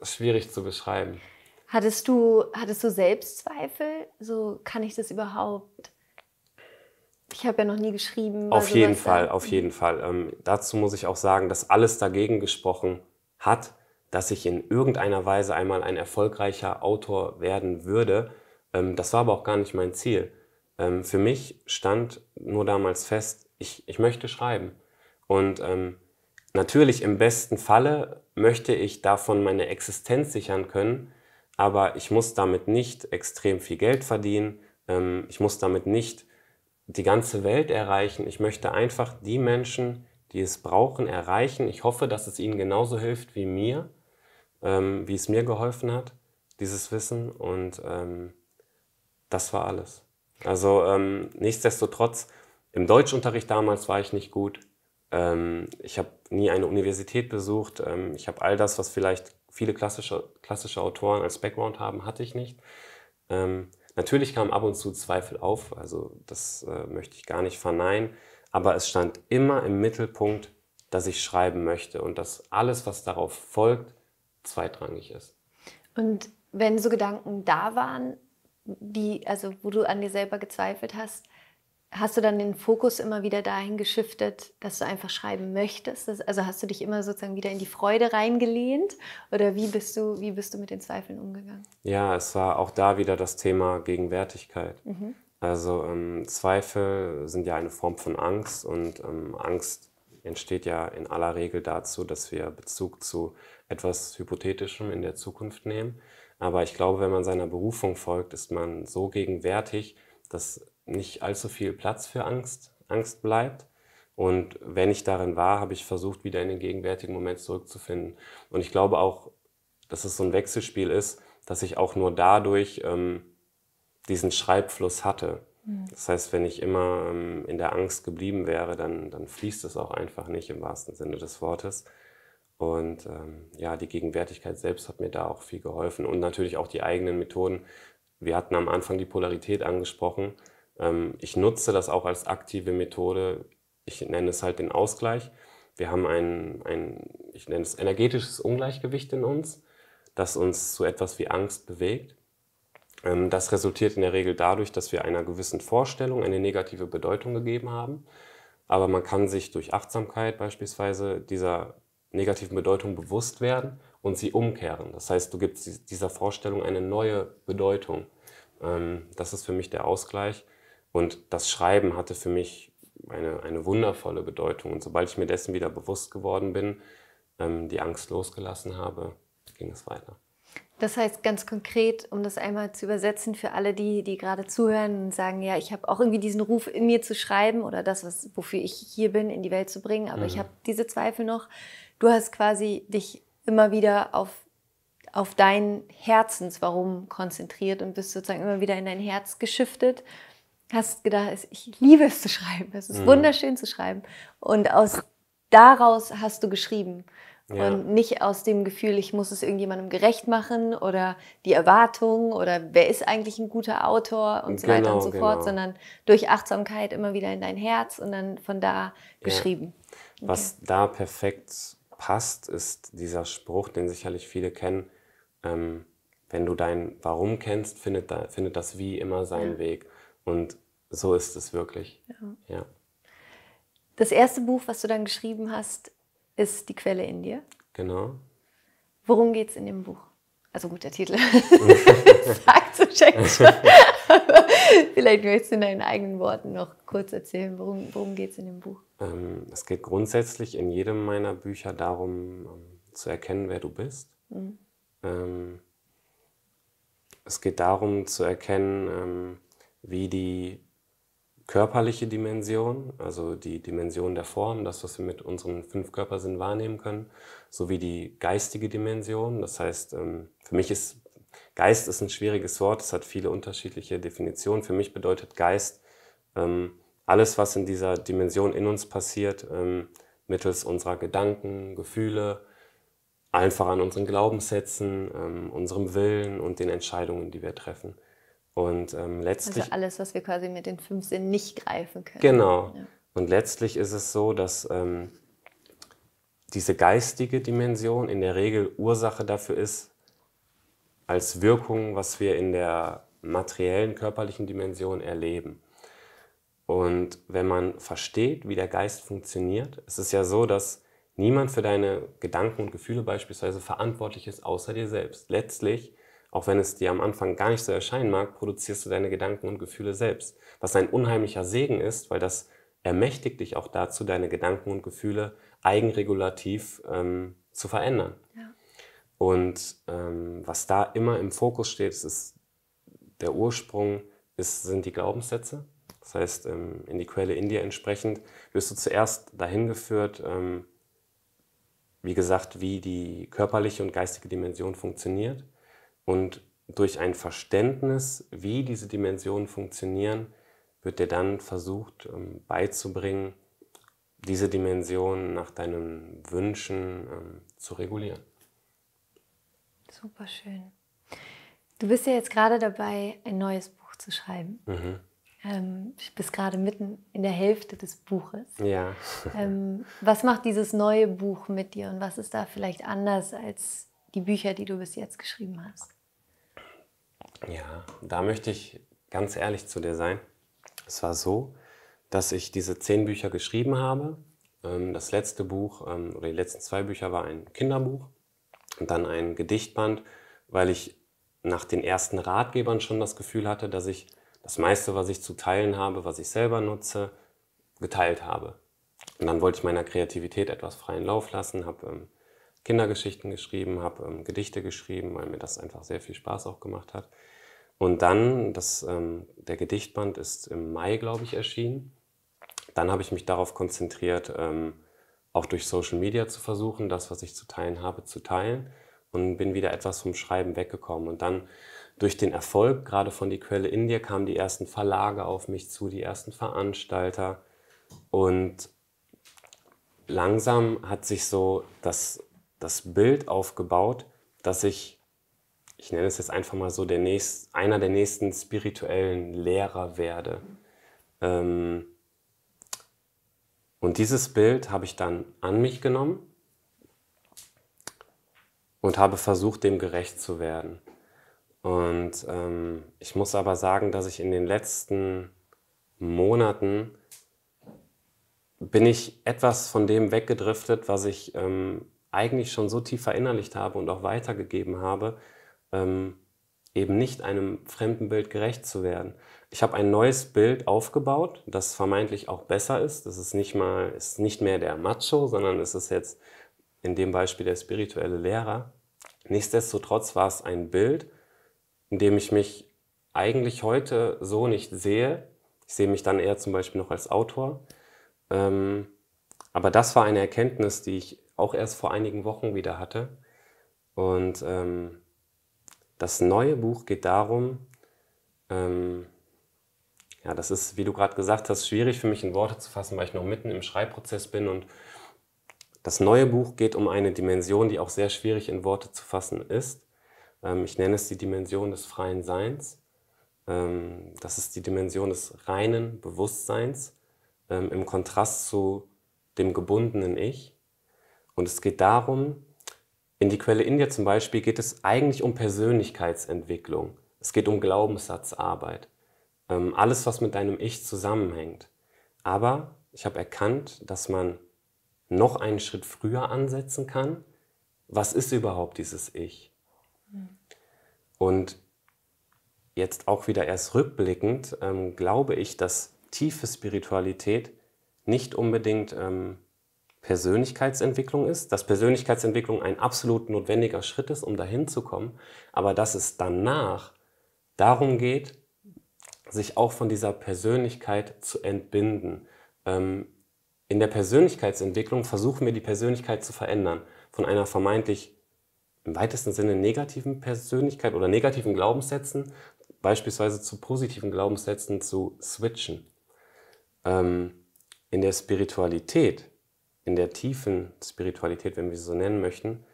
schwierig zu beschreiben. Hattest du, hattest du Selbstzweifel? So kann ich das überhaupt? Ich habe ja noch nie geschrieben. Auf jeden Fall, auf jeden Fall. Ähm, dazu muss ich auch sagen, dass alles dagegen gesprochen hat, dass ich in irgendeiner Weise einmal ein erfolgreicher Autor werden würde. Ähm, das war aber auch gar nicht mein Ziel. Ähm, für mich stand nur damals fest, ich, ich möchte schreiben. Und ähm, natürlich im besten Falle möchte ich davon meine Existenz sichern können aber ich muss damit nicht extrem viel Geld verdienen, ähm, ich muss damit nicht die ganze Welt erreichen, ich möchte einfach die Menschen, die es brauchen, erreichen. Ich hoffe, dass es ihnen genauso hilft wie mir, ähm, wie es mir geholfen hat, dieses Wissen und ähm, das war alles. Also ähm, nichtsdestotrotz, im Deutschunterricht damals war ich nicht gut. Ähm, ich habe nie eine Universität besucht. Ähm, ich habe all das, was vielleicht viele klassische, klassische Autoren als Background haben, hatte ich nicht. Ähm, natürlich kamen ab und zu Zweifel auf, also das äh, möchte ich gar nicht verneinen, aber es stand immer im Mittelpunkt, dass ich schreiben möchte und dass alles, was darauf folgt, zweitrangig ist. Und wenn so Gedanken da waren, die, also wo du an dir selber gezweifelt hast, Hast du dann den Fokus immer wieder dahin geschiftet, dass du einfach schreiben möchtest? also hast du dich immer sozusagen wieder in die Freude reingelehnt? Oder wie bist du, wie bist du mit den Zweifeln umgegangen? Ja, es war auch da wieder das Thema Gegenwärtigkeit. Mhm. Also ähm, Zweifel sind ja eine Form von Angst und ähm, Angst entsteht ja in aller Regel dazu, dass wir Bezug zu etwas Hypothetischem in der Zukunft nehmen. Aber ich glaube, wenn man seiner Berufung folgt, ist man so gegenwärtig, dass nicht allzu viel Platz für Angst. Angst bleibt. Und wenn ich darin war, habe ich versucht, wieder in den gegenwärtigen Moment zurückzufinden. Und ich glaube auch, dass es so ein Wechselspiel ist, dass ich auch nur dadurch ähm, diesen Schreibfluss hatte. Mhm. Das heißt, wenn ich immer ähm, in der Angst geblieben wäre, dann, dann fließt es auch einfach nicht im wahrsten Sinne des Wortes. Und ähm, ja, die Gegenwärtigkeit selbst hat mir da auch viel geholfen. Und natürlich auch die eigenen Methoden. Wir hatten am Anfang die Polarität angesprochen. Ähm, ich nutze das auch als aktive Methode. Ich nenne es halt den Ausgleich. Wir haben ein, ein ich nenne es energetisches Ungleichgewicht in uns, das uns zu etwas wie Angst bewegt. Ähm, das resultiert in der Regel dadurch, dass wir einer gewissen Vorstellung eine negative Bedeutung gegeben haben. Aber man kann sich durch Achtsamkeit beispielsweise dieser negativen Bedeutung bewusst werden und sie umkehren. Das heißt, du gibst dieser Vorstellung eine neue Bedeutung. Ähm, das ist für mich der Ausgleich und das Schreiben hatte für mich eine, eine wundervolle Bedeutung. Und sobald ich mir dessen wieder bewusst geworden bin, ähm, die Angst losgelassen habe, ging es weiter. Das heißt ganz konkret, um das einmal zu übersetzen für alle, die, die gerade zuhören und sagen, ja, ich habe auch irgendwie diesen Ruf in mir zu schreiben oder das, was, wofür ich hier bin, in die Welt zu bringen, aber mhm. ich habe diese Zweifel noch. Du hast quasi dich immer wieder auf, auf dein Herzenswarum konzentriert und bist sozusagen immer wieder in dein Herz geschiftet hast gedacht, ich liebe es zu schreiben. Es ist mhm. wunderschön zu schreiben. Und aus daraus hast du geschrieben. Ja. Und nicht aus dem Gefühl, ich muss es irgendjemandem gerecht machen oder die Erwartung oder wer ist eigentlich ein guter Autor und so genau, weiter und genau, so genau. fort, sondern durch Achtsamkeit immer wieder in dein Herz und dann von da ja. geschrieben. Okay. Was da perfekt passt, ist dieser Spruch, den sicherlich viele kennen. Ähm, wenn du dein Warum kennst, findet, da, findet das Wie immer seinen ja. Weg. Und so ist es wirklich. Ja. ja. Das erste Buch, was du dann geschrieben hast, ist Die Quelle in dir. Genau. Worum geht es in dem Buch? Also gut, der Titel sagt so checkt schon. vielleicht möchtest du in deinen eigenen Worten noch kurz erzählen, worum, worum geht es in dem Buch? Ähm, es geht grundsätzlich in jedem meiner Bücher darum, ähm, zu erkennen, wer du bist. Mhm. Ähm, es geht darum zu erkennen, ähm, wie die körperliche Dimension, also die Dimension der Form, das, was wir mit unseren fünf Körpersinn wahrnehmen können, sowie die geistige Dimension. Das heißt, ähm, für mich ist Geist ist ein schwieriges Wort, es hat viele unterschiedliche Definitionen. Für mich bedeutet Geist ähm, alles, was in dieser Dimension in uns passiert, ähm, mittels unserer Gedanken, Gefühle, einfach an unseren Glaubenssätzen, unserem Willen und den Entscheidungen, die wir treffen. Und ähm, also letztlich. Also alles, was wir quasi mit den fünf Sinnen nicht greifen können. Genau. Ja. Und letztlich ist es so, dass ähm, diese geistige Dimension in der Regel Ursache dafür ist, als Wirkung, was wir in der materiellen, körperlichen Dimension erleben. Und wenn man versteht, wie der Geist funktioniert, es ist ja so, dass niemand für deine Gedanken und Gefühle beispielsweise verantwortlich ist, außer dir selbst. Letztlich auch wenn es dir am Anfang gar nicht so erscheinen mag, produzierst du deine Gedanken und Gefühle selbst. Was ein unheimlicher Segen ist, weil das ermächtigt dich auch dazu, deine Gedanken und Gefühle eigenregulativ ähm, zu verändern. Ja. Und ähm, was da immer im Fokus steht, ist der Ursprung, ist, sind die Glaubenssätze. Das heißt, ähm, in die Quelle in dir entsprechend wirst du zuerst dahin geführt, ähm, wie gesagt, wie die körperliche und geistige Dimension funktioniert. Und durch ein Verständnis, wie diese Dimensionen funktionieren, wird dir dann versucht ähm, beizubringen, diese Dimension nach deinen Wünschen ähm, zu regulieren. Super schön. Du bist ja jetzt gerade dabei, ein neues Buch zu schreiben. Mhm. Ähm, ich bist gerade mitten in der Hälfte des Buches. Ja. ähm, was macht dieses neue Buch mit dir und was ist da vielleicht anders als die Bücher, die du bis jetzt geschrieben hast? Ja, da möchte ich ganz ehrlich zu dir sein. Es war so, dass ich diese zehn Bücher geschrieben habe. Ähm, das letzte Buch ähm, oder die letzten zwei Bücher war ein Kinderbuch und dann ein Gedichtband, weil ich nach den ersten Ratgebern schon das Gefühl hatte, dass ich das meiste, was ich zu teilen habe, was ich selber nutze, geteilt habe. Und dann wollte ich meiner Kreativität etwas freien Lauf lassen, habe ähm, Kindergeschichten geschrieben, habe ähm, Gedichte geschrieben, weil mir das einfach sehr viel Spaß auch gemacht hat. Und dann, das, ähm, der Gedichtband ist im Mai, glaube ich, erschienen. Dann habe ich mich darauf konzentriert, ähm, auch durch Social Media zu versuchen, das, was ich zu teilen habe, zu teilen. Und bin wieder etwas vom Schreiben weggekommen. Und dann durch den Erfolg, gerade von die Quelle in kamen die ersten Verlage auf mich zu, die ersten Veranstalter. Und langsam hat sich so das, das Bild aufgebaut, dass ich ich nenne es jetzt einfach mal so, der nächst, einer der nächsten spirituellen Lehrer werde. Ähm, und dieses Bild habe ich dann an mich genommen und habe versucht, dem gerecht zu werden. Und ähm, ich muss aber sagen, dass ich in den letzten Monaten bin ich etwas von dem weggedriftet, was ich ähm, eigentlich schon so tief verinnerlicht habe und auch weitergegeben habe, ähm, eben nicht einem fremden Bild gerecht zu werden. Ich habe ein neues Bild aufgebaut, das vermeintlich auch besser ist. Das ist nicht mal, ist nicht mehr der Macho, sondern es ist jetzt in dem Beispiel der spirituelle Lehrer. Nichtsdestotrotz war es ein Bild, in dem ich mich eigentlich heute so nicht sehe. Ich sehe mich dann eher zum Beispiel noch als Autor. Ähm, aber das war eine Erkenntnis, die ich auch erst vor einigen Wochen wieder hatte. Und ähm, das neue Buch geht darum, ähm, ja, das ist, wie du gerade gesagt hast, schwierig für mich in Worte zu fassen, weil ich noch mitten im Schreibprozess bin. Und das neue Buch geht um eine Dimension, die auch sehr schwierig in Worte zu fassen ist. Ähm, ich nenne es die Dimension des freien Seins. Ähm, das ist die Dimension des reinen Bewusstseins ähm, im Kontrast zu dem gebundenen Ich. Und es geht darum, in die Quelle India zum Beispiel geht es eigentlich um Persönlichkeitsentwicklung. Es geht um Glaubenssatzarbeit. Ähm, alles, was mit deinem Ich zusammenhängt. Aber ich habe erkannt, dass man noch einen Schritt früher ansetzen kann. Was ist überhaupt dieses Ich? Und jetzt auch wieder erst rückblickend ähm, glaube ich, dass tiefe Spiritualität nicht unbedingt ähm, Persönlichkeitsentwicklung ist, dass Persönlichkeitsentwicklung ein absolut notwendiger Schritt ist, um dahin zu kommen, aber dass es danach darum geht, sich auch von dieser Persönlichkeit zu entbinden. Ähm, in der Persönlichkeitsentwicklung versuchen wir die Persönlichkeit zu verändern, von einer vermeintlich im weitesten Sinne negativen Persönlichkeit oder negativen Glaubenssätzen beispielsweise zu positiven Glaubenssätzen zu switchen. Ähm, in der Spiritualität in der tiefen Spiritualität, wenn wir sie so nennen möchten,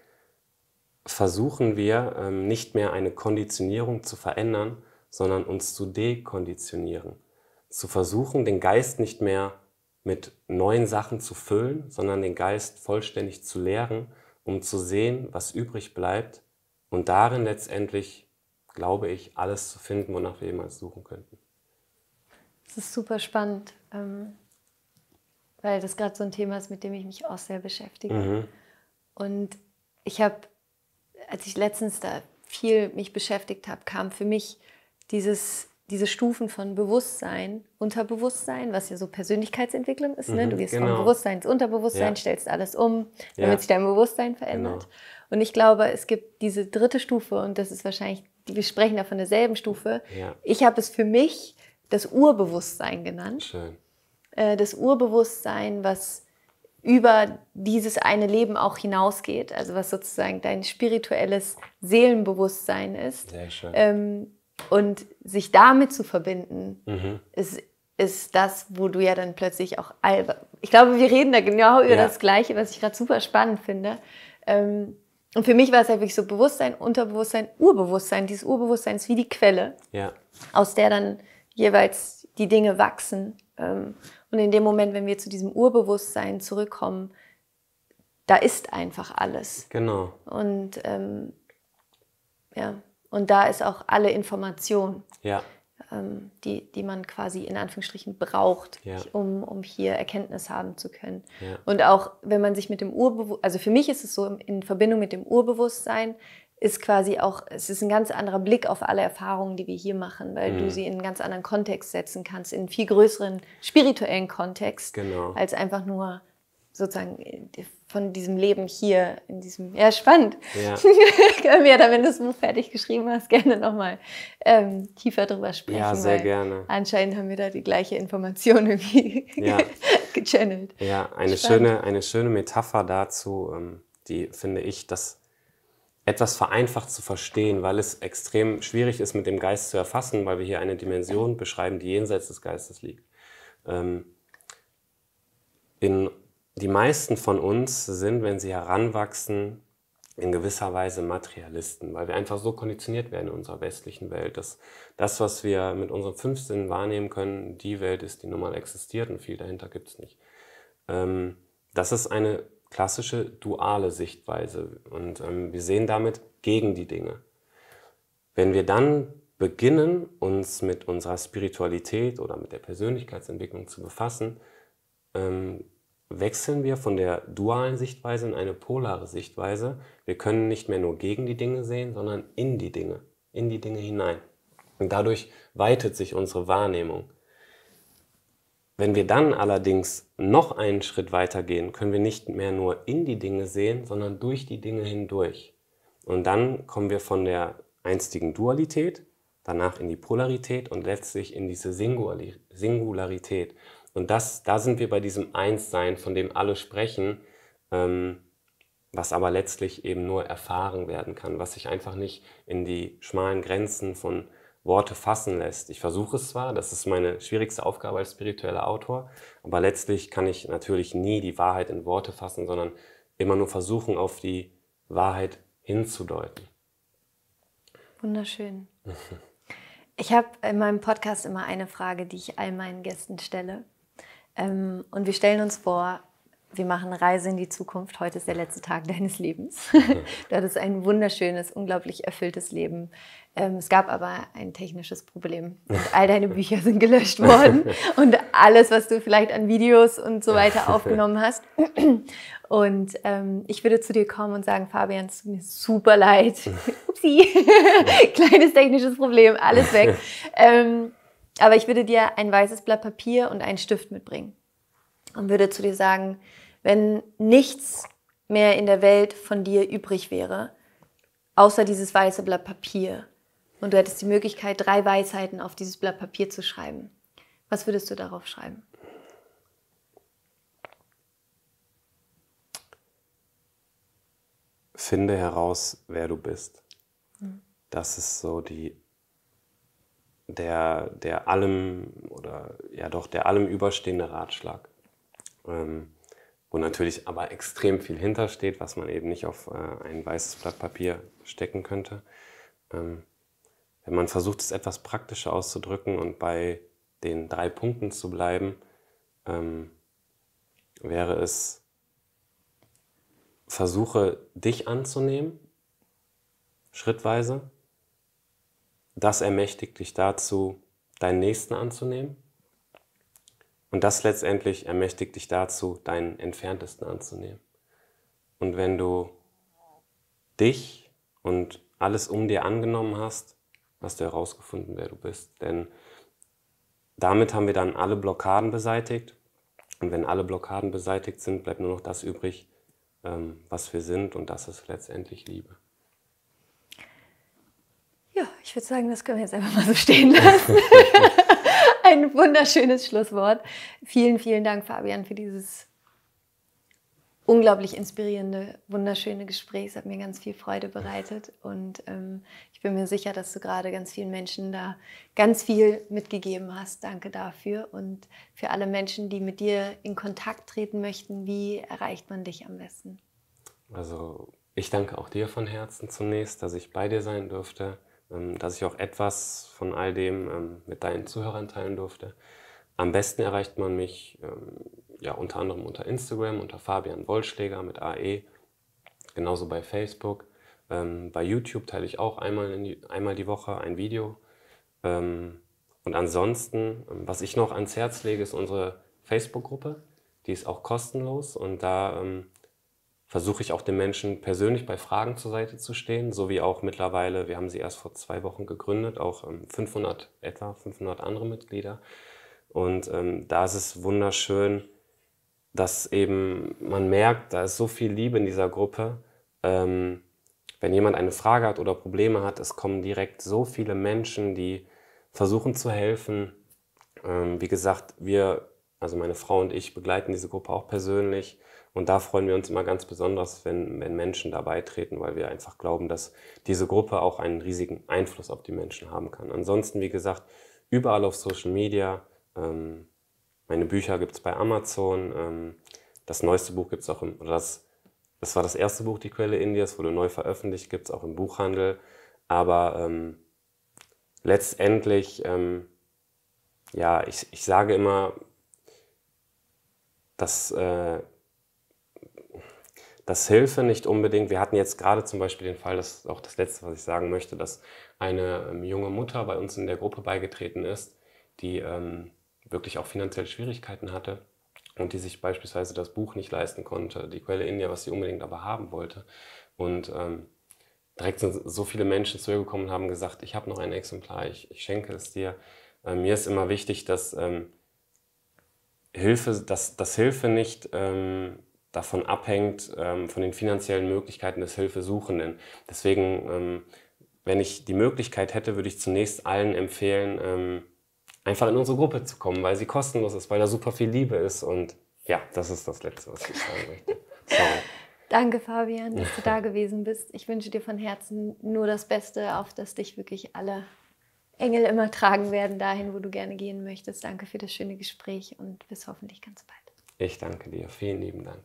versuchen wir ähm, nicht mehr eine Konditionierung zu verändern, sondern uns zu dekonditionieren. Zu versuchen, den Geist nicht mehr mit neuen Sachen zu füllen, sondern den Geist vollständig zu leeren, um zu sehen, was übrig bleibt und darin letztendlich, glaube ich, alles zu finden, wonach wir jemals suchen könnten. Das ist super spannend. Ähm, weil das gerade so ein Thema ist, mit dem ich mich auch sehr beschäftige. Mhm. Und ich habe, als ich letztens da viel mich beschäftigt habe, kam für mich dieses, diese Stufen von Bewusstsein, Unterbewusstsein, was ja so Persönlichkeitsentwicklung ist. Ne? Mhm, ne? Du gehst genau. vom Bewusstsein ins Unterbewusstsein, ja. stellst alles um, damit ja. sich dein Bewusstsein verändert. Genau. Und ich glaube, es gibt diese dritte Stufe und das ist wahrscheinlich, wir sprechen da von derselben Stufe. Ja. Ich habe es für mich das Urbewusstsein genannt. Schön. Äh, das Urbewusstsein, was über dieses eine Leben auch hinausgeht, also was sozusagen dein spirituelles Seelenbewusstsein ist. Sehr schön. Ähm, und sich damit zu verbinden, mhm. ist, ist das, wo du ja dann plötzlich auch Ich glaube, wir reden da genau über ja. das Gleiche, was ich gerade super spannend finde. Ähm, und für mich war es halt wirklich so Bewusstsein, Unterbewusstsein, Urbewusstsein. Dieses Urbewusstsein ist wie die Quelle, ja. aus der dann jeweils die Dinge wachsen. Ähm, und in dem Moment, wenn wir zu diesem Urbewusstsein zurückkommen, da ist einfach alles. Genau. Und ähm, ja, und da ist auch alle Information, ja. ähm, die, die man quasi in Anführungsstrichen braucht, ja. um, um hier Erkenntnis haben zu können. Ja. Und auch wenn man sich mit dem Urbewusstsein, also für mich ist es so in Verbindung mit dem Urbewusstsein, ist quasi auch, es ist ein ganz anderer Blick auf alle Erfahrungen, die wir hier machen, weil mhm. du sie in einen ganz anderen Kontext setzen kannst, in einen viel größeren spirituellen Kontext, genau. als einfach nur sozusagen äh, von diesem Leben hier in diesem. Ja, spannend. Ja. Können wir dann, wenn du das Buch fertig geschrieben hast, gerne nochmal ähm, tiefer drüber sprechen. Ja, sehr gerne. Anscheinend haben wir da die gleiche Information irgendwie ja. gechannelt. Ja, eine schöne, eine schöne Metapher dazu, ähm, die finde ich, dass etwas vereinfacht zu verstehen, weil es extrem schwierig ist, mit dem Geist zu erfassen, weil wir hier eine Dimension beschreiben, die jenseits des Geistes liegt. Ähm, in, die meisten von uns sind, wenn sie heranwachsen, in gewisser Weise Materialisten, weil wir einfach so konditioniert werden in unserer westlichen Welt, dass das, was wir mit unseren fünf Sinnen wahrnehmen können, die Welt ist, die nun mal existiert und viel dahinter gibt es nicht. Ähm, das ist eine klassische duale Sichtweise. Und ähm, wir sehen damit gegen die Dinge. Wenn wir dann beginnen, uns mit unserer Spiritualität oder mit der Persönlichkeitsentwicklung zu befassen, ähm, wechseln wir von der dualen Sichtweise in eine polare Sichtweise. Wir können nicht mehr nur gegen die Dinge sehen, sondern in die Dinge, in die Dinge hinein. Und dadurch weitet sich unsere Wahrnehmung. Wenn wir dann allerdings noch einen Schritt weiter gehen, können wir nicht mehr nur in die Dinge sehen, sondern durch die Dinge hindurch. Und dann kommen wir von der einstigen Dualität, danach in die Polarität und letztlich in diese Singularität. Und das, da sind wir bei diesem Einssein, von dem alle sprechen, ähm, was aber letztlich eben nur erfahren werden kann, was sich einfach nicht in die schmalen Grenzen von Worte fassen lässt. Ich versuche es zwar, das ist meine schwierigste Aufgabe als spiritueller Autor, aber letztlich kann ich natürlich nie die Wahrheit in Worte fassen, sondern immer nur versuchen, auf die Wahrheit hinzudeuten. Wunderschön. Ich habe in meinem Podcast immer eine Frage, die ich all meinen Gästen stelle. Ähm, und wir stellen uns vor, wir machen Reise in die Zukunft. Heute ist der letzte Tag deines Lebens. du hattest ein wunderschönes, unglaublich erfülltes Leben. Ähm, es gab aber ein technisches Problem. Und all deine Bücher sind gelöscht worden. Und alles, was du vielleicht an Videos und so weiter aufgenommen hast. Und ähm, ich würde zu dir kommen und sagen, Fabian, es tut mir super leid. Upsi. Kleines technisches Problem, alles weg. Ähm, aber ich würde dir ein weißes Blatt Papier und einen Stift mitbringen und würde zu dir sagen, wenn nichts mehr in der Welt von dir übrig wäre, außer dieses weiße Blatt Papier. Und du hättest die Möglichkeit, drei Weisheiten auf dieses Blatt Papier zu schreiben. Was würdest du darauf schreiben? Finde heraus, wer du bist. Hm. Das ist so die, der, der allem oder ja doch der allem überstehende Ratschlag. Ähm, wo natürlich aber extrem viel hintersteht, was man eben nicht auf äh, ein weißes Blatt Papier stecken könnte. Ähm, wenn man versucht, es etwas praktischer auszudrücken und bei den drei Punkten zu bleiben, ähm, wäre es, versuche dich anzunehmen, schrittweise. Das ermächtigt dich dazu, deinen Nächsten anzunehmen und das letztendlich ermächtigt dich dazu, deinen Entferntesten anzunehmen. Und wenn du dich und alles um dir angenommen hast, hast du herausgefunden, wer du bist. Denn damit haben wir dann alle Blockaden beseitigt. Und wenn alle Blockaden beseitigt sind, bleibt nur noch das übrig, ähm, was wir sind. Und das ist letztendlich Liebe. Ja, ich würde sagen, das können wir jetzt einfach mal so stehen lassen. ein wunderschönes Schlusswort. Vielen, vielen Dank, Fabian, für dieses unglaublich inspirierende, wunderschöne Gespräch. Es hat mir ganz viel Freude bereitet und ähm, ich bin mir sicher, dass du gerade ganz vielen Menschen da ganz viel mitgegeben hast. Danke dafür und für alle Menschen, die mit dir in Kontakt treten möchten, wie erreicht man dich am besten? Also ich danke auch dir von Herzen zunächst, dass ich bei dir sein durfte. Ähm, dass ich auch etwas von all dem ähm, mit deinen Zuhörern teilen durfte. Am besten erreicht man mich ähm, ja unter anderem unter Instagram, unter Fabian Wollschläger mit AE, genauso bei Facebook. bei YouTube teile ich auch einmal, die, einmal die Woche ein Video. und ansonsten, was ich noch ans Herz lege, ist unsere Facebook-Gruppe. Die ist auch kostenlos und da ähm, versuche ich auch den Menschen persönlich bei Fragen zur Seite zu stehen, so wie auch mittlerweile, wir haben sie erst vor zwei Wochen gegründet, auch 500, ähm, etwa 500 andere Mitglieder. Und ähm, da ist es wunderschön, dass eben man merkt, da ist so viel Liebe in dieser Gruppe. Ähm, wenn jemand eine Frage hat oder Probleme hat, es kommen direkt so viele Menschen, die versuchen zu helfen. Ähm, wie gesagt, wir, also meine Frau und ich, begleiten diese Gruppe auch persönlich. Und da freuen wir uns immer ganz besonders, wenn, wenn Menschen dabei treten, weil wir einfach glauben, dass diese Gruppe auch einen riesigen Einfluss auf die Menschen haben kann. Ansonsten, wie gesagt, überall auf Social Media. Ähm, meine Bücher gibt es bei Amazon. Ähm, das neueste Buch gibt es auch im, oder das, das war das erste Buch, Die Quelle Indias, wurde neu veröffentlicht, gibt es auch im Buchhandel. Aber ähm, letztendlich, ähm, ja, ich, ich sage immer, dass äh, dass Hilfe nicht unbedingt, wir hatten jetzt gerade zum Beispiel den Fall, das ist auch das Letzte, was ich sagen möchte, dass eine ähm, junge Mutter bei uns in der Gruppe beigetreten ist, die ähm, wirklich auch finanzielle Schwierigkeiten hatte und die sich beispielsweise das Buch nicht leisten konnte, die Quelle India, was sie unbedingt aber haben wollte. Und ähm, direkt sind so viele Menschen zu ihr gekommen und haben gesagt, ich habe noch ein Exemplar, ich, ich schenke es dir. Äh, mir ist immer wichtig, dass... Ähm, Hilfe, dass, dass Hilfe nicht ähm, davon abhängt, ähm, von den finanziellen Möglichkeiten des Hilfesuchenden. Deswegen, ähm, wenn ich die Möglichkeit hätte, würde ich zunächst allen empfehlen, ähm, einfach in unsere Gruppe zu kommen, weil sie kostenlos ist, weil da super viel Liebe ist. Und ja, das ist das Letzte, was ich sagen möchte. Sorry. Danke, Fabian, dass du da gewesen bist. Ich wünsche dir von Herzen nur das Beste, auf das dich wirklich alle Engel immer tragen werden, dahin, wo du gerne gehen möchtest. Danke für das schöne Gespräch und bis hoffentlich ganz bald. Ich danke dir. Vielen lieben Dank.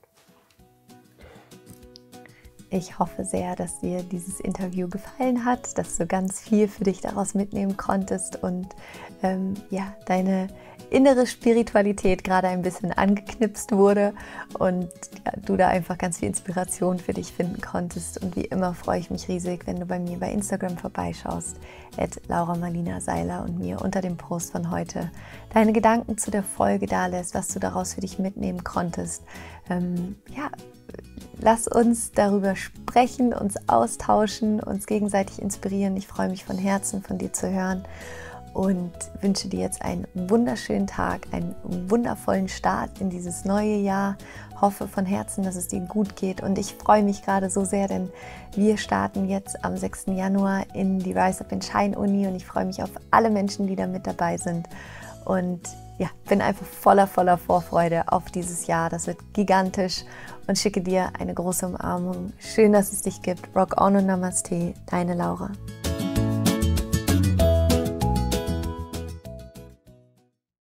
Ich hoffe sehr, dass dir dieses Interview gefallen hat, dass du ganz viel für dich daraus mitnehmen konntest und ähm, ja, deine innere Spiritualität gerade ein bisschen angeknipst wurde und ja, du da einfach ganz viel Inspiration für dich finden konntest. Und wie immer freue ich mich riesig, wenn du bei mir bei Instagram vorbeischaust, at Laura Marlina Seiler und mir unter dem Post von heute deine Gedanken zu der Folge da lässt, was du daraus für dich mitnehmen konntest. Ähm, ja, lass uns darüber sprechen, uns austauschen, uns gegenseitig inspirieren. Ich freue mich von Herzen, von dir zu hören und wünsche dir jetzt einen wunderschönen Tag, einen wundervollen Start in dieses neue Jahr. Hoffe von Herzen, dass es dir gut geht und ich freue mich gerade so sehr, denn wir starten jetzt am 6. Januar in die Rise Up in Shine Uni und ich freue mich auf alle Menschen, die da mit dabei sind. Und ja, bin einfach voller, voller Vorfreude auf dieses Jahr. Das wird gigantisch und schicke dir eine große Umarmung. Schön, dass es dich gibt. Rock on und Namaste, deine Laura.